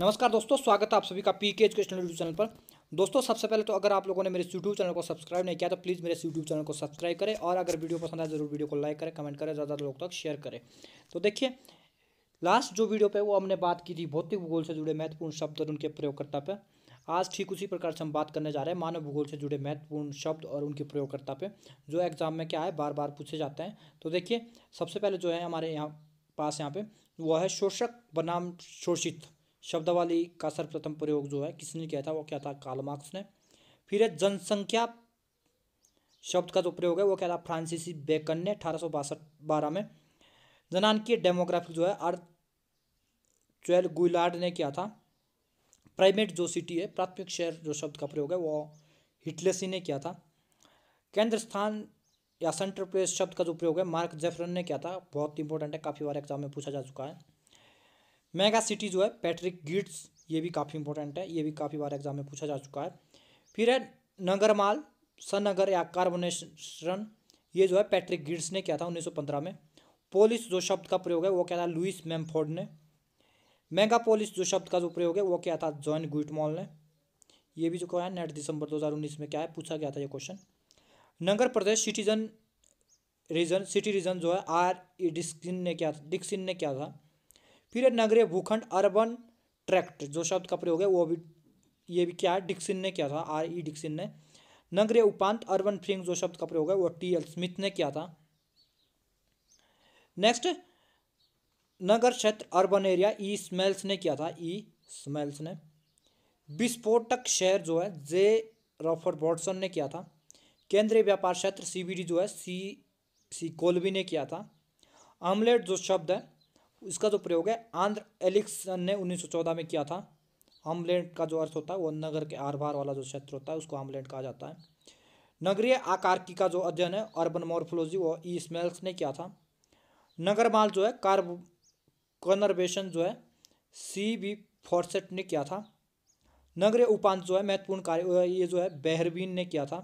नमस्कार दोस्तों स्वागत है आप सभी का पी के एजुकेशनल यूट्यूब चैनल पर दोस्तों सबसे पहले तो अगर आप लोगों ने मेरे यूट्यूब चैनल को सब्सक्राइब नहीं किया तो प्लीज़ मेरे यूट्यूब चैनल को सब्सक्राइब करें और अगर वीडियो पसंद आए तो जरूर वीडियो को लाइक करें कमेंट करें ज़्यादा लोग तक शेयर करें तो देखिए लास्ट जो वीडियो पर वो हमने बात की थी भौतिक भूगोल से जुड़े महत्वपूर्ण शब्द और उनके प्रयोगकर्ता पे आज ठीक उसी प्रकार से हम बात करने जा रहे हैं मानव भूगोल से जुड़े महत्वपूर्ण शब्द और उनके प्रयोगकर्ता पे जो एग्ज़ाम में क्या है बार बार पूछे जाते हैं तो देखिए सबसे पहले जो है हमारे यहाँ पास यहाँ पे वो है शोषक बनाम शोषित शब्दावली का सर्वप्रथम प्रयोग जो है किसने किया था वो क्या था काल मार्क्स ने फिर है जनसंख्या शब्द का जो प्रयोग है वो क्या था फ्रांसीसी बेकन ने अठारह में जनानकीय डेमोग्राफिक जो है अर्थ चुएल गुलाड ने किया था प्राइमेट जो सिटी है प्राथमिक शहर जो शब्द का प्रयोग है वो हिटलेसी ने किया था केंद्र स्थान या सेंटर प्लेस शब्द का जो प्रयोग है मार्क जेफरन ने किया था बहुत इंपॉर्टेंट है काफ़ी बार एग्जाम में पूछा जा चुका है मेगा सिटी जो है पैट्रिक गिट्स ये भी काफ़ी इंपॉर्टेंट है ये भी काफ़ी बार एग्जाम में पूछा जा चुका है फिर है नगरमाल सनगर या कार्बोनेशन ये जो है पैट्रिक गिट्स ने किया था उन्नीस में पोलिस जो शब्द का प्रयोग है वो क्या था लुइस मैमफोर्ड ने मेगा पोलिस जो शब्द का जो प्रयोग है वो क्या था जॉन गुइटमॉल ने ये भी जो क्या है नेट दिसंबर 2019 में क्या है पूछा गया था ये क्वेश्चन नगर प्रदेश सिटीजन रीजन सिटी रीजन जो है आर डिस्किन e ने क्या डिक्सिन ने क्या था फिर नगरीय भूखंड अर्बन ट्रैक्ट जो शब्द का प्रयोग है वो भी ये भी क्या है डिक्सिन ने किया था आर ई e डिक्सिन ने नगरीय उपांत अर्बन फ्रिंग जो शब्द का प्रयोग है वो टी एल स्मिथ ने किया था नेक्स्ट नगर क्षेत्र urban area E e Smailes ने किया था ई e स्मेल्स ने विस्फोटक शहर जो है जे रॉफर्ड बॉडसन ने किया था केंद्रीय व्यापार क्षेत्र सीबीडी जो है सी सी कोलवी ने किया था आमलेट जो शब्द है इसका जो प्रयोग है आंध्र एलिक्सन ने 1914 में किया था आमलैंड का जो अर्थ होता है वो नगर के आर वाला जो क्षेत्र होता है उसको आमलैंड कहा जाता है नगरीय की का जो अध्ययन है अर्बन मॉर्फोलॉजी वो ई e. स्मेल्स ने किया था नगर माल जो है कार्ब कनर्वेशन जो है सी बी फॉर्सेट ने किया था नगरीय उपांत जो है महत्वपूर्ण कार्य ये जो है बेहरवीन ने किया था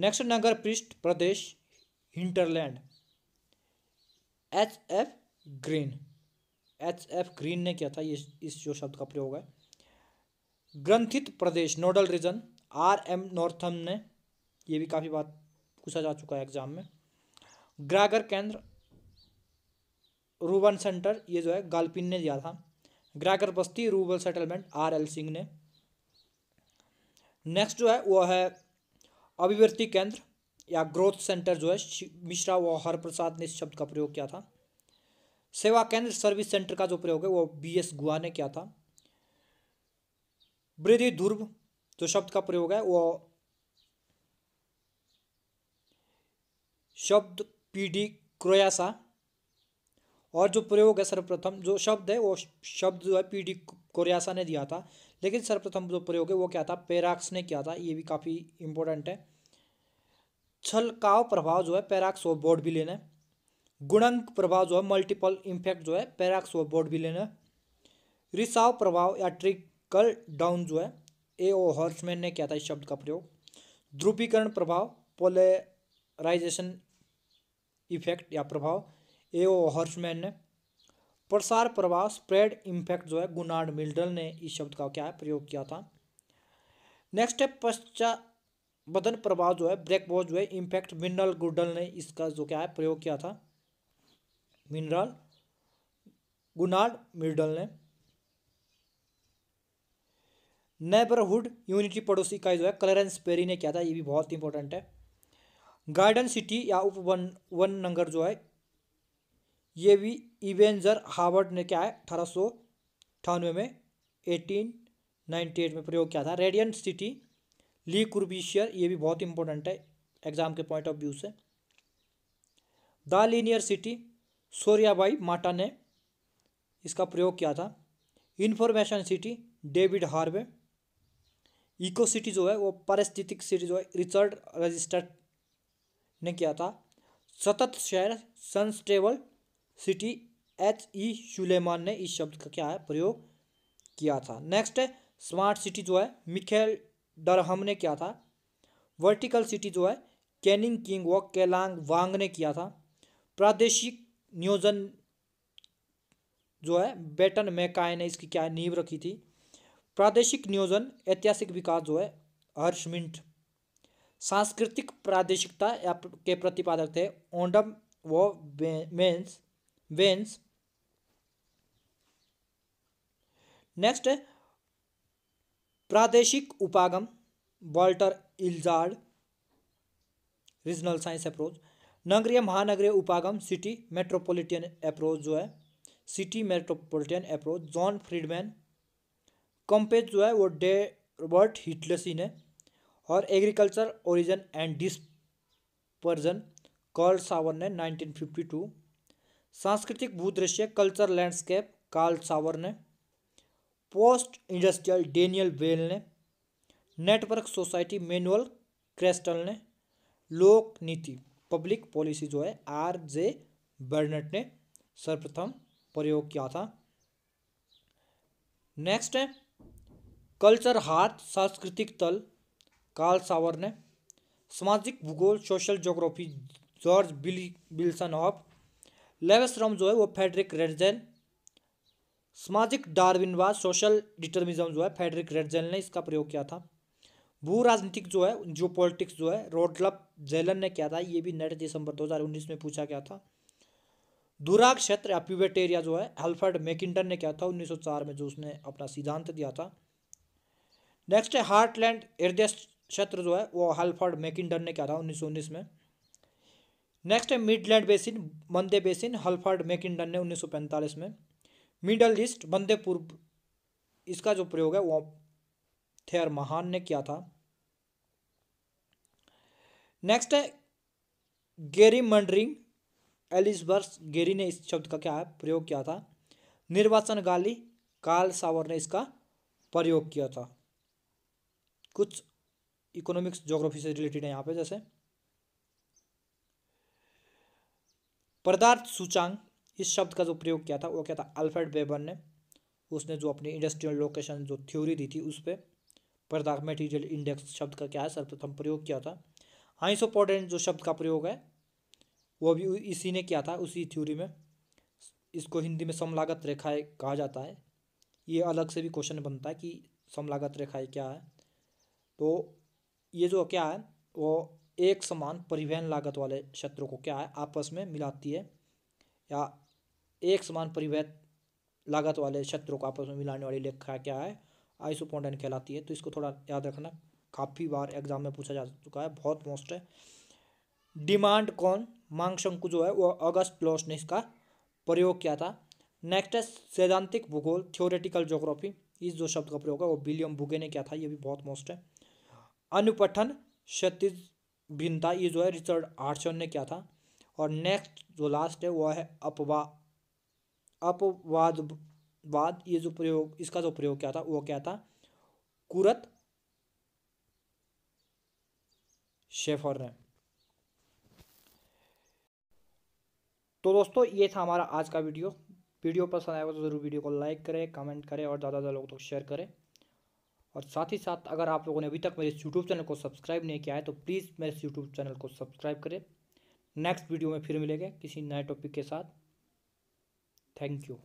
नेक्स्ट नगर पृष्ठ प्रदेश hinterland H F Green H F Green ने क्या था ये इस जो शब्द का प्रयोग है ग्रंथित प्रदेश nodal region R M Northam ने ये भी काफ़ी बात पूछा जा चुका है एग्जाम में ग्रागर केंद्र रूबन सेंटर ये जो है गालपिन ने दिया था ग्रागर बस्ती रूबल सेटलमेंट आर एल सिंह ने नेक्स्ट जो है वो है अभिव्यक्ति केंद्र या ग्रोथ सेंटर जो है मिश्रा व हर प्रसाद ने इस शब्द का प्रयोग किया था सेवा केंद्र सर्विस सेंटर का जो प्रयोग है वो बी एस गुहा ने किया था वृद्धि ध्रुव जो शब्द का प्रयोग है वो शब्द पी डी क्रोयासा और जो प्रयोग है सर्वप्रथम जो शब्द है वो शब्द जो है पी डी कोरियासा ने दिया था लेकिन सर्वप्रथम जो प्रयोग है वो क्या था पेराक्स ने किया था ये भी काफ़ी इम्पोर्टेंट है छलकाव प्रभाव जो है पैराक्सो बोर्ड भी लेना है गुणंक प्रभाव जो है मल्टीपल इम्फेक्ट जो है पैराक्सो बोर्ड भी लेना है रिसाव प्रभाव या ट्रिकल डाउन जो है ए ओ हॉर्समैन ने किया था इस शब्द का प्रयोग ध्रुवीकरण प्रभाव पोलराइजेशन इफेक्ट या प्रभाव ए ओ हॉर्समैन ने प्रसार प्रभाव स्प्रेड इम्फेक्ट जो है गुनाड मिल्डल ने इस शब्द का क्या है प्रयोग किया था नेक्स्ट है पश्चात बदन प्रभाव जो है ब्रेक बॉज जो है इम्पैक्ट मिनरल गुडल ने इसका जो क्या है प्रयोग किया था मिनरल गुनाड मिडल ने नेबरहुड यूनिटी पड़ोसी का जो है क्लरेंस पेरी ने किया था ये भी बहुत इंपॉर्टेंट है गार्डन सिटी या उप वन नंगर जो है ये भी इवेंजर हार्वर्ड ने क्या है अठारह सौ अठानवे में एटीन नाइन्टी एट में प्रयोग किया था रेडियंट सिटी ली कुर्बिशियर ये भी बहुत इंपॉर्टेंट है एग्जाम के पॉइंट ऑफ व्यू से the linear city Soria y Mata ने इसका प्रयोग किया था information city David Harvey eco city जो है वो पारिस्थितिक सिटी जो है रिचर्ड रजिस्टर ने किया था सतत शहर सनस्टेबल सिटी एच ई शुलेमान ने इस शब्द का क्या है प्रयोग किया था नेक्स्ट है स्मार्ट सिटी जो है मिखेल डरहम ने किया था वर्टिकल सिटी जो है कैनिंग किंग व केलांग वांग ने किया था प्रादेशिक नियोजन जो है बेटन मैकाय ने इसकी क्या नींव रखी थी प्रादेशिक नियोजन ऐतिहासिक विकास जो है हर्षमिंट सांस्कृतिक प्रादेशिकता के प्रतिपादक थे ओंडम व वेंस वेंस नेक्स्ट है प्रादेशिक उपागम Walter Isard regional science approach नगरीय महानगरीय उपागम सिटी मेट्रोपॉलिटन अप्रोच जो है city metropolitan approach John Friedmann compage जो है वो डेबर्ट हिटलसी ने और agriculture origin and dispersal Carl Sauer ने 1952 सांस्कृतिक भूदृश्य कल्चर लैंडस्केप कार्ल सावर ने पोस्ट इंडस्ट्रियल डेनियल बेल ने नेटवर्क सोसाइटी मैनुअल क्रेस्टल ने लोक नीति पब्लिक पॉलिसी जो है आर जे बर्नेट ने सर्वप्रथम प्रयोग किया था नेक्स्ट है कल्चर हार्ट सांस्कृतिक तल कार्ल सावर ने सामाजिक भूगोल सोशल जोग्राफी जॉर्ज बिल्सन ऑफ लेवेस्ट्रॉम जो है वो फेडरिक रेडजेल सामाजिक डार्विनवाद सोशल डिटर्मिज्म जो है फेडरिक रेडजेल ने इसका प्रयोग किया था भू राजनीतिक जो है जो पॉलिटिक्स जो है रोडलप जेलन ने किया था ये भी नेट दिसंबर 2019 में पूछा गया था दुराग क्षेत्र या प्यूबेट एरिया जो है हेल्फर्ड मेकिंटन ने किया था 1904 में जो उसने अपना सिद्धांत दिया था नेक्स्ट है हार्टलैंड हृदय क्षेत्र जो है वो हेल्फर्ड मेकिंटन ने किया था उन्नीस में नेक्स्ट है मिडलैंड बेसिन मंदे बेसिन हल्फर्ड मैकिंटन ने पैंतालीस में मिडल ईस्ट बंदे पूर्व इसका जो प्रयोग है वो थे महान ने किया था नेक्स्ट है गेरी मंडरिंग एलिजर्स गेरी ने इस शब्द का क्या है प्रयोग किया था निर्वाचन गाली काल सावर ने इसका प्रयोग किया था कुछ इकोनॉमिक्स ज्योग्राफी से रिलेटेड है यहाँ पे जैसे पदार्थ सूचांग इस शब्द का जो प्रयोग किया था वो क्या था अल्फ्रेड बेबर ने उसने जो अपनी इंडस्ट्रियल लोकेशन जो थ्योरी दी थी उस पर पर्दाक मेटीरियल इंडेक्स शब्द का क्या है सर्वप्रथम प्रयोग किया था आइसोपोडेंट हाँ, जो शब्द का प्रयोग है वो भी इसी ने किया था उसी थ्योरी में इसको हिंदी में समलागत रेखाएँ कहा जाता है ये अलग से भी क्वेश्चन बनता है कि समलागत रेखाएँ क्या है तो ये जो क्या है वो एक समान परिवहन लागत वाले क्षेत्रों को क्या है आपस में मिलाती है या एक समान परिवैध लागत वाले क्षेत्रों को आपस में मिलाने वाली लेखा क्या है आइसोपोंडन कहलाती है तो इसको थोड़ा याद रखना काफ़ी बार एग्जाम में पूछा जा चुका है बहुत मोस्ट है डिमांड कौन मांग शंकु जो है वो अगस्त प्लॉस ने इसका प्रयोग किया था नेक्स्ट है सैद्धांतिक भूगोल थियोरेटिकल जोग्राफी इस जो शब्द का प्रयोग है वो विलियम बुगे ने किया था ये भी बहुत मोस्ट है अनुपठन क्षतिज भिन्नता ये जो है रिचर्ड आर्चन ने किया था और नेक्स्ट जो लास्ट है वह है अपवा अपवाद वाद ये जो प्रयोग इसका जो प्रयोग क्या था वो क्या था कुरत शेफर ने तो दोस्तों ये था हमारा आज का वीडियो वीडियो पसंद आएगा तो ज़रूर वीडियो को लाइक करें कमेंट करें और ज़्यादा से ज़्यादा लोग तो शेयर करें और साथ ही साथ अगर आप लोगों ने अभी तक मेरे यूट्यूब चैनल को सब्सक्राइब नहीं किया है तो प्लीज़ मेरे यूट्यूब चैनल को सब्सक्राइब करें नेक्स्ट वीडियो में फिर मिलेंगे किसी नए टॉपिक के साथ Thank you.